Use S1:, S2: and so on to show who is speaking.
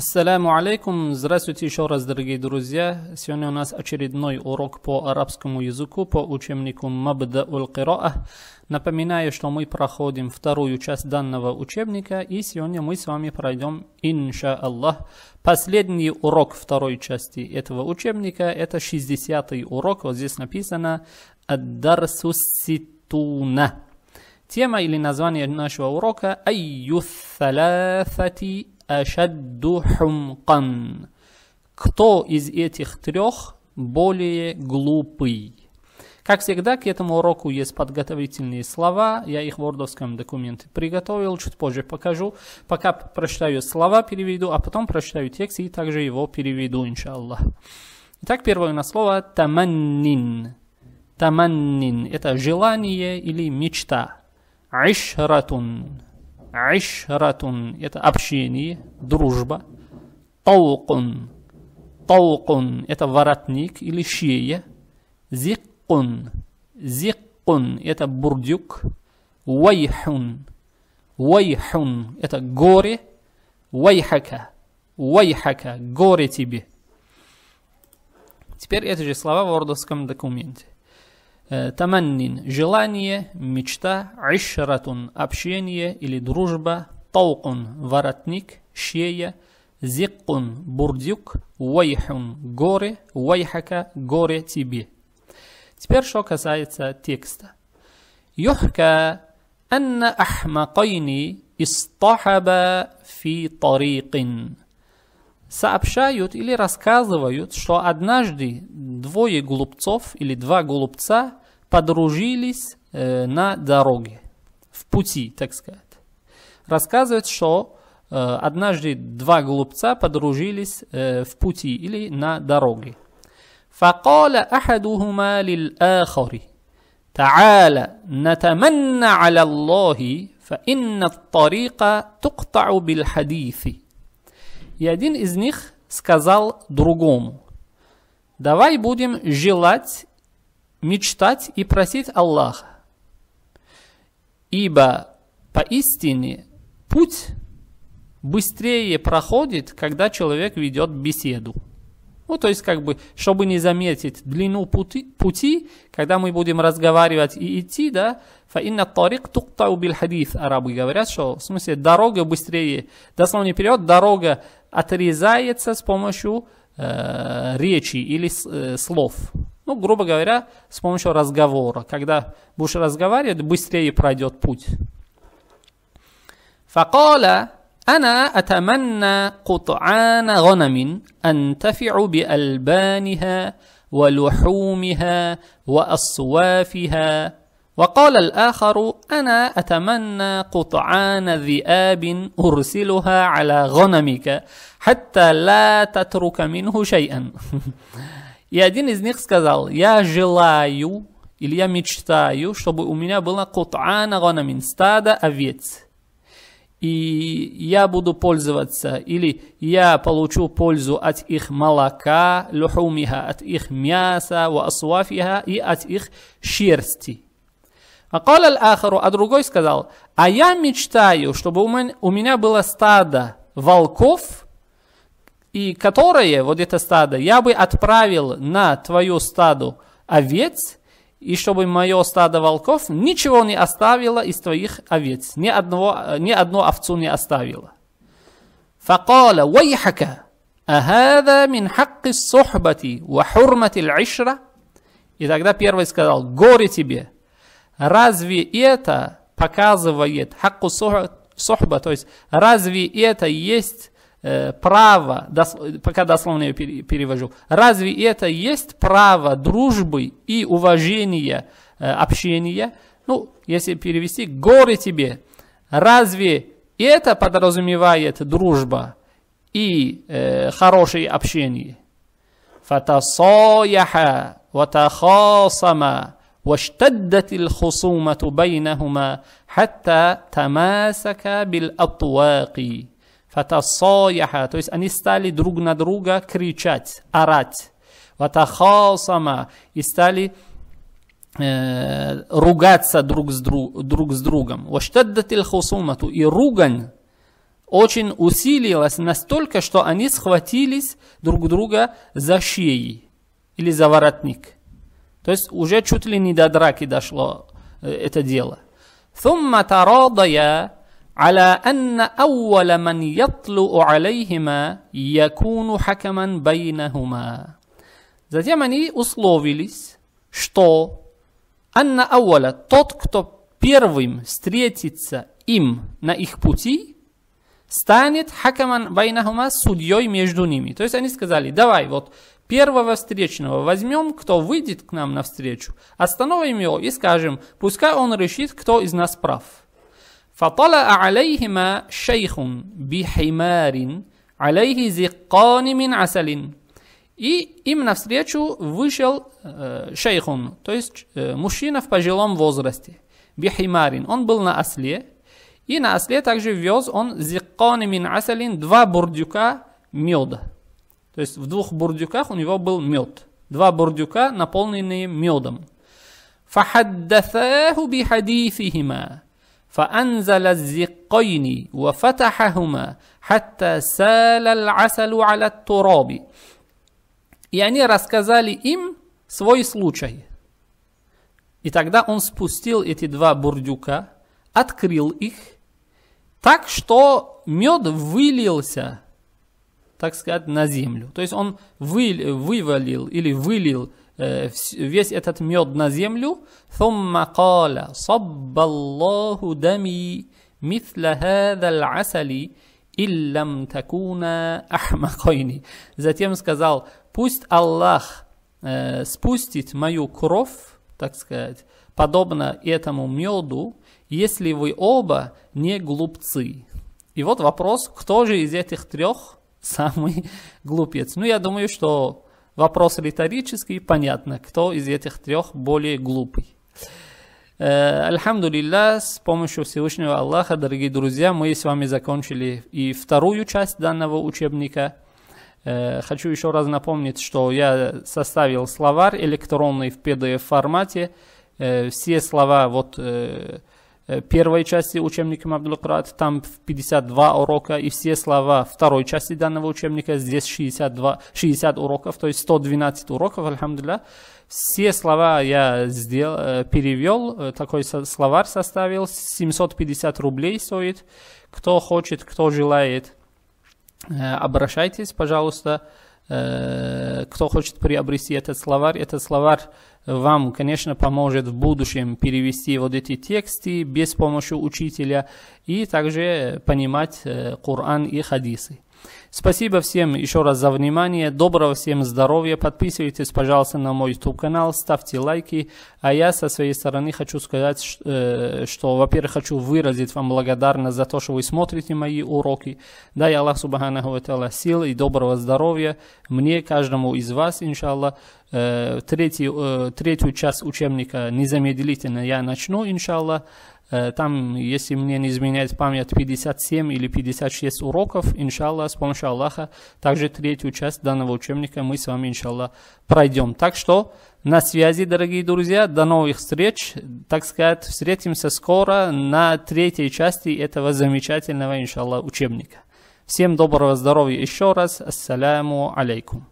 S1: Ассаляму алейкум. Здравствуйте еще раз, дорогие друзья. Сегодня у нас очередной урок по арабскому языку по учебнику Мабда уль -Кира'а. Напоминаю, что мы проходим вторую часть данного учебника, и сегодня мы с вами пройдем, инша Аллах, последний урок второй части этого учебника. Это 60-й урок. Вот здесь написано ад «Аддарсусситуна». Тема или название нашего урока «Айюссалафати ашадду хумкан. Кто из этих трех более глупый? Как всегда, к этому уроку есть подготовительные слова. Я их в вордовском документе приготовил, чуть позже покажу. Пока прочитаю слова, переведу, а потом прочитаю текст и также его переведу, иншаллах. Итак, первое у нас слово «таманнин». «Таманнин» – это желание или мечта. «Ишратун» Ишратун – это общение, дружба. Таукун – таукун – это воротник или шея. Зиккун – зиккун – это бурдюк. Вайхун – вайхун – это горе. Вайхака – вайхака – горе тебе. Теперь эти же слова в ордовском документе. Э, таманнин – желание, мечта, ишратун – общение или дружба, таукун – воротник, шея, зиккун – бурдюк, вайхун – горы, вайхака – горе тебе. Теперь что касается текста. Юхка анна ахмакайни истахаба фи тарикин. Сообщают или рассказывают, что однажды двое голубцов или два голубца подружились э, на дороге, в пути, так сказать. Рассказывает, что э, однажды два глупца подружились э, в пути или на дороге. فقال أحدهما للآخر تعالى نتمنى على الله فإن الطريق تقطع بالحديث И один из них сказал другому, давай будем желать мечтать и просить Аллаха. Ибо поистине путь быстрее проходит, когда человек ведет беседу. Ну, то есть, как бы, чтобы не заметить длину пути, пути когда мы будем разговаривать и идти, да, фаинна тарик туктау биль хадис, арабы говорят, что, в смысле, дорога быстрее, дословно перевод, дорога отрезается с помощью э, речи или э, слов. Ну, грубо говоря, с помощью разговора. Когда будешь разговаривать, быстрее пройдет путь. فقال أنا أتمنى قطعان غنم أنتفع بألبانها ولحومها وأصوافها وقال الآخر أنا أتمنى قطعان ذئاب أرسلها على غنمك حتى لا تترك منه شيئا И один из них сказал, я желаю или я мечтаю, чтобы у меня было кот'ана ганамин, стадо овец. И я буду пользоваться, или я получу пользу от их молока, люхумиха, от их мяса, васуафиха и от их шерсти. А, а другой сказал, а я мечтаю, чтобы у меня было стадо волков и которые, вот это стадо, я бы отправил на твою стаду овец, и чтобы мое стадо волков ничего не оставило из твоих овец, ни, одного, ни одну овцу не оставило. فقال ويحك أهذا من حق الصحبة وحرمة العشرة И тогда первый сказал, горе тебе, разве это показывает хакку сухба, то есть разве это есть Э, право, пока дословно я перевожу, разве это есть право дружбы и уважения, э, общения? Ну, если перевести, горе тебе. Разве это подразумевает дружба и э, хорошее общение? فتصايحا وتخاصما واشتدت الخصومة بينهما حتى تماسكا بالأطواق Фатасаяха, то есть они стали друг на друга кричать, орать. Ватахасама, и стали э, ругаться друг с, друг, друг с другом. Ваштаддатил хусумату, и ругань очень усилилась настолько, что они схватились друг друга за шеи или за воротник. То есть уже чуть ли не до драки дошло э, это дело. ثم تراضيا على أن أول من يطلع عليهما يكون حكما بينهما Затем они условились, что Анна Ауаля, тот, кто первым встретится им на их пути, станет хакаман байнахума судьей между ними. То есть они сказали, давай вот первого встречного возьмем, кто выйдет к нам навстречу, остановим его и скажем, пускай он решит, кто из нас прав. فطلع عليهما шейхун бихимарин алейхи зиккани мин асалин. И им навстречу вышел э, шейхун, то есть э, мужчина в пожилом возрасте, бихимарин. Он был на осле, и на осле также вез он зиккани мин асалин, два бурдюка меда. То есть в двух бурдюках у него был мед. Два бурдюка, наполненные медом. فحدثاه بحديثهما فأنزل الزقين وفتحهما حتى سال العسل على التراب И они рассказали им свой случай. И тогда он спустил эти два бурдюка, открыл их, так что мед вылился, так сказать, на землю. То есть он вы, вывалил или вылил Э, весь этот мед на землю. ثم قال صب الله دمي مثل هذا العسل إن لم تكونا Затем сказал, пусть Аллах э, спустит мою кровь, так сказать, подобно этому меду, если вы оба не глупцы. И вот вопрос, кто же из этих трех самый глупец? Ну, я думаю, что Вопрос риторический, понятно, кто из этих трех более глупый. Э, Альхамду с помощью Всевышнего Аллаха, дорогие друзья, мы с вами закончили и вторую часть данного учебника. Э, хочу еще раз напомнить, что я составил словарь электронный в PDF формате. Э, все слова вот Э, первой части учебника Мабдулкрат, там 52 урока, и все слова второй части данного учебника, здесь 62, 60 уроков, то есть 112 уроков, альхамдуля. Все слова я сделал, э, перевел, э, такой словарь составил, 750 рублей стоит. Кто хочет, кто желает, обращайтесь, пожалуйста. Э, кто хочет приобрести этот словарь, этот словарь вам, конечно, поможет в будущем перевести вот эти тексты без помощи учителя и также понимать э, Коран и хадисы. Спасибо всем еще раз за внимание. Доброго всем здоровья. Подписывайтесь, пожалуйста, на мой YouTube-канал, ставьте лайки. А я со своей стороны хочу сказать, что, э, что во-первых, хочу выразить вам благодарность за то, что вы смотрите мои уроки. Дай Аллах Субханаху Аталла сил и доброго здоровья мне, каждому из вас, иншаллах. Э, Третий, э, третью часть учебника незамедлительно я начну, иншаллах. Э, там, если мне не изменяет память, 57 или 56 уроков, иншалла, с помощью Аллаха. Также третью часть данного учебника мы с вами, иншалла, пройдем. Так что на связи, дорогие друзья. До новых встреч. Так сказать, встретимся скоро на третьей части этого замечательного, иншалла, учебника. Всем доброго здоровья еще раз. Ассаляму алейкум.